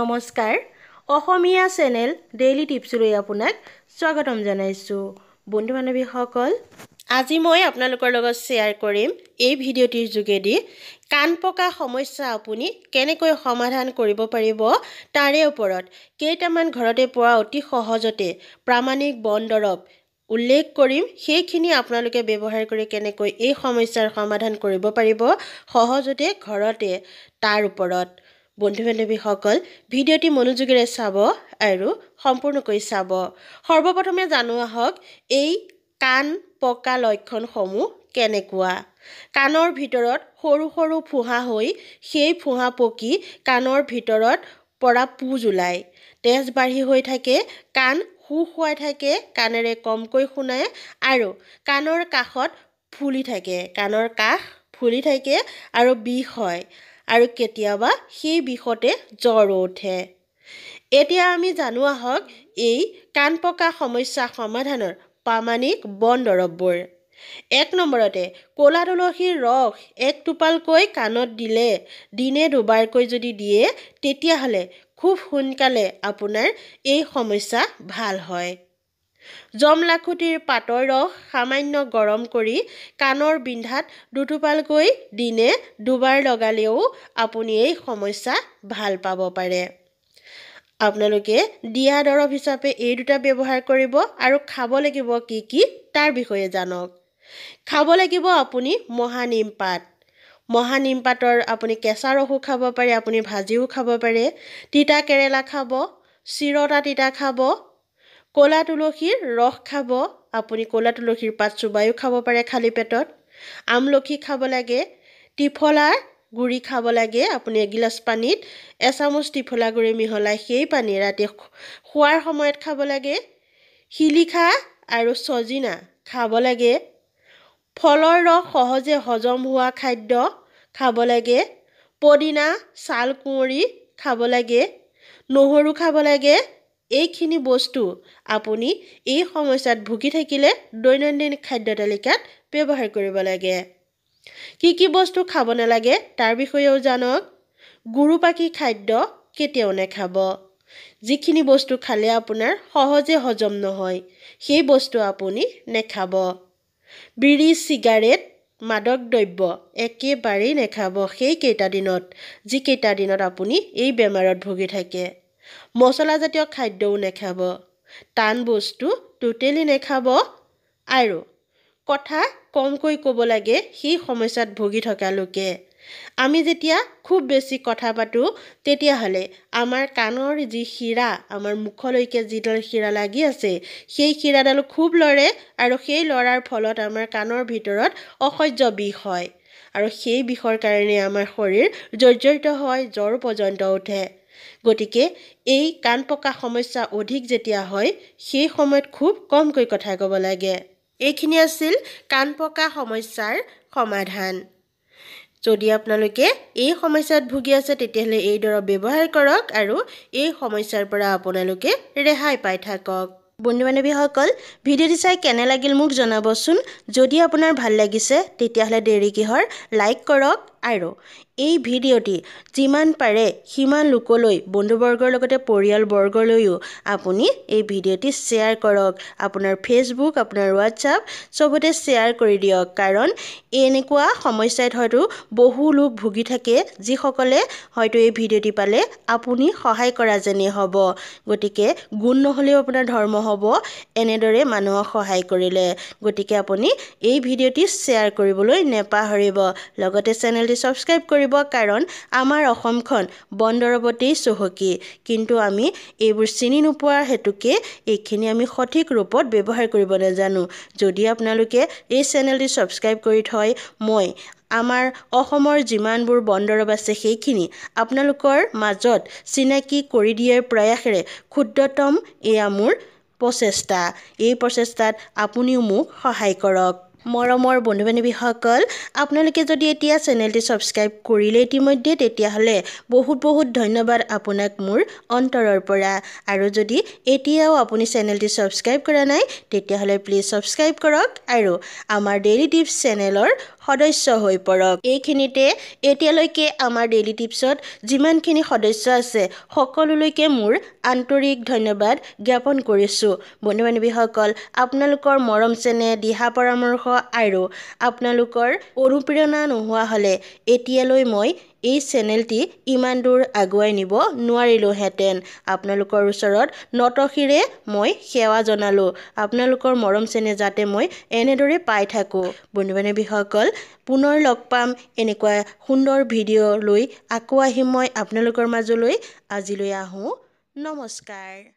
নমস্কাৰ অসমীয়া channel daily টিপছলৈ আপোনাক স্বাগতম জনাইছোঁ বন্ধু বান্ধৱীসকল আজি মই আপোনালোকৰ লগত শ্বেয়াৰ কৰিম এই ভিডিঅ'টিৰ যোগেদি কাণ পকা সমস্যা আপুনি কেনেকৈ সমাধান কৰিব পাৰিব তাৰে ওপৰত কেইটামান ঘৰতে পোৱা অতি সহজতে প্ৰামাণিক বন দৰৱ উল্লেখ কৰিম সেইখিনি আপোনালোকে ব্যৱহাৰ কৰি কেনেকৈ এই সমস্যাৰ সমাধান কৰিব পাৰিব সহজতে ঘৰতে তাৰ ওপৰত বন্ধু বান্ধৱীসকল ভিডিঅ'টি মনোযোগেৰে চাব আৰু সম্পূৰ্ণকৈ চাব সৰ্বপ্ৰথমে জানো আহক এই কাণ পকা লক্ষণসমূহ কেনেকুৱা কাণৰ ভিতৰত সৰু সৰু ফোঁহা হৈ সেই ফোঁহা পকি কাণৰ ভিতৰত পৰা পোজ ওলায় তেজ বাঢ়ি হৈ থাকে কাণ সু খুৱাই থাকে কাণেৰে কমকৈ শুনায় আৰু কাণৰ কাষত ফুলি থাকে কাণৰ কাষ ফুলি থাকে আৰু বিষ হয় আৰু কেতিয়াবা সেই বিষতে জ্বৰো উঠে এতিয়া আমি জানো আহক এই কাণ পকা সমস্যা সমাধানৰ প্ৰামাণিক বন দৰৱবোৰ এক নম্বৰতে ক'লা তুলসীৰ ৰস এক টোপালকৈ কাণত দিলে দিনে দুবাৰকৈ যদি দিয়ে তেতিয়াহ'লে খুব সোনকালে আপোনাৰ এই সমস্যা ভাল হয় জমলাখুটিৰ পাতৰ ৰস সামান্য গৰম কৰি কাণৰ বিন্ধাত দুটুপালকৈ দিনে দুবাৰ লগালেও আপুনি এই সমস্যা ভাল পাব পাৰে আপোনালোকে দিয়া দৰৱ হিচাপে এই দুটা ব্যৱহাৰ কৰিব আৰু খাব লাগিব কি কি তাৰ বিষয়ে জানক খাব লাগিব আপুনি মহানিম পাত মহানিম পাতৰ আপুনি কেঁচা ৰসো খাব পাৰে আপুনি ভাজিও খাব পাৰে তিতা কেৰেলা খাব চিৰতা তিতা খাব ক'লা তুলসীৰ ৰস খাব আপুনি ক'লা তুলসীৰ পাত চুবায়ো খাব পাৰে খালী পেটত আমলখি খাব লাগে ত্ৰিফলাৰ গুড়ি খাব লাগে আপুনি এগিলাচ পানীত এচামুচ টিফলা গুড়ি মিহলাই সেই পানী ৰাতি শোৱাৰ সময়ত খাব লাগে শিলিখা আৰু চজিনা খাব লাগে ফলৰ ৰস সহজে হজম হোৱা খাদ্য খাব লাগে পদিনা ছালকুঁৱৰী খাব লাগে নহৰু খাব লাগে এইখিনি বস্তু আপুনি এই সমস্যাত ভুগি থাকিলে দৈনন্দিন খাদ্য তালিকাত ব্যৱহাৰ কৰিব লাগে কি কি বস্তু খাব নালাগে তাৰ বিষয়েও জানক গুৰুপাকী খাদ্য কেতিয়াও নাখাব যিখিনি বস্তু খালে আপোনাৰ সহজে হজম নহয় সেই বস্তু আপুনি নেখাব বিড়ি চিগাৰেট মাদক দ্ৰব্য একেবাৰেই নাখাব সেইকেইটা দিনত যিকেইটা দিনত আপুনি এই বেমাৰত ভুগি থাকে মছলাজাতীয় খাদ্যও নেখাব টান বস্তু টোটেলি নেখাব আৰু কথা কমকৈ ক'ব লাগে সেই সমস্যাত ভুগি থকা লোকে আমি যেতিয়া খুব বেছি কথা পাতোঁ তেতিয়াহ'লে আমাৰ কাণৰ যি শিৰা আমাৰ মুখলৈকে যিডাল শিৰা লাগি আছে সেই শিৰাডাল খুব লৰে আৰু সেই লৰাৰ ফলত আমাৰ কাণৰ ভিতৰত অসহ্য বিষ হয় আৰু সেই বিষৰ কাৰণে আমাৰ শৰীৰ জৰ্জৰিত হয় জ্বৰ পৰ্যন্ত উঠে গতিকে এই কাণ পকা সমস্যা অধিক যেতিয়া হয় সেই সময়ত খুব কমকৈ কথা ক'ব লাগে এইখিনি আছিল কাণ পকা সমস্যাৰ সমাধান যদি আপোনালোকে এই সমস্যাত ভুগি আছে তেতিয়াহ'লে এই দৰৱ ব্যৱহাৰ কৰক আৰু এই সমস্যাৰ পৰা আপোনালোকে ৰেহাই পাই থাকক বন্ধু বান্ধৱীসকল ভিডিঅ'টি চাই কেনে লাগিল মোক জনাবচোন যদি আপোনাৰ ভাল লাগিছে তেতিয়াহ'লে দেৰি কিহৰ লাইক কৰক আৰু এই ভিডিঅ'টি যিমান পাৰে সিমান লোকলৈ বন্ধুবৰ্গৰ লগতে পৰিয়ালবৰ্গলৈও আপুনি এই ভিডিঅ'টি শ্বেয়াৰ কৰক আপোনাৰ ফেচবুক আপোনাৰ হোৱাটছআপ চবতে শ্বেয়াৰ কৰি দিয়ক কাৰণ এনেকুৱা সমস্যাত হয়তো বহু লোক ভুগি থাকে যিসকলে হয়তো এই ভিডিঅ'টি পালে আপুনি সহায় কৰা যেনে হ'ব গতিকে গুণ নহ'লেও আপোনাৰ ধৰ্ম হ'ব এনেদৰে মানুহক সহায় কৰিলে গতিকে আপুনি এই ভিডিঅ'টি শ্বেয়াৰ কৰিবলৈ নেপাহৰিব লগতে চেনেলটি ছাবস্ক্ৰাইব কৰিব কাৰণ আমাৰ অসমখন বনদৰৱতেই চহকী কিন্তু আমি এইবোৰ চিনি নোপোৱা হেতুকে এইখিনি আমি সঠিক ৰূপত ব্যৱহাৰ কৰিব নাজানো যদি আপোনালোকে এই চেনেলটি ছাবস্ক্ৰাইব কৰি থয় মই আমাৰ অসমৰ যিমানবোৰ বনদৰৱ আছে সেইখিনি আপোনালোকৰ মাজত চিনাকি কৰি দিয়াৰ প্ৰয়াসেৰে ক্ষুদ্ৰতম এয়া মোৰ প্ৰচেষ্টা এই প্ৰচেষ্টাত আপুনিও মোক সহায় কৰক মৰমৰ বন্ধু বান্ধৱীসকল আপোনালোকে যদি এতিয়া চেনেলটি ছাবস্ক্ৰাইব কৰিলে ইতিমধ্যে তেতিয়াহ'লে বহুত বহুত ধন্যবাদ আপোনাক মোৰ অন্তৰৰ পৰা আৰু যদি এতিয়াও আপুনি চেনেলটি ছাবস্ক্ৰাইব কৰা নাই তেতিয়াহ'লে প্লিজ ছাবস্ক্ৰাইব কৰক আৰু আমাৰ ডেইলি টিপছ চেনেলৰ সদস্য হৈ পৰক এইখিনিতে এতিয়ালৈকে আমাৰ ডেইলি টিপছত যিমানখিনি সদস্য আছে সকলোলৈকে মোৰ আন্তৰিক ধন্যবাদ জ্ঞাপন কৰিছোঁ বন্ধু বান্ধৱীসকল আপোনালোকৰ মৰম চেনেহ দিহা পৰামৰ্শ আৰু আপোনালোকৰ অনুপ্ৰেৰণা নোহোৱা হ'লে এতিয়ালৈ মই এই চেনেলটি ইমান দূৰ আগুৱাই নিব নোৱাৰিলোহেঁতেন আপোনালোকৰ ওচৰত নটসিৰে মই সেৱা জনালোঁ আপোনালোকৰ মৰম চেনে যাতে মই এনেদৰে পাই থাকোঁ বন্ধু বান্ধৱীসকল পুনৰ লগ পাম এনেকুৱা সুন্দৰ ভিডিঅ' লৈ আকৌ আহিম মই আপোনালোকৰ মাজলৈ আজিলৈ আহোঁ নমস্কাৰ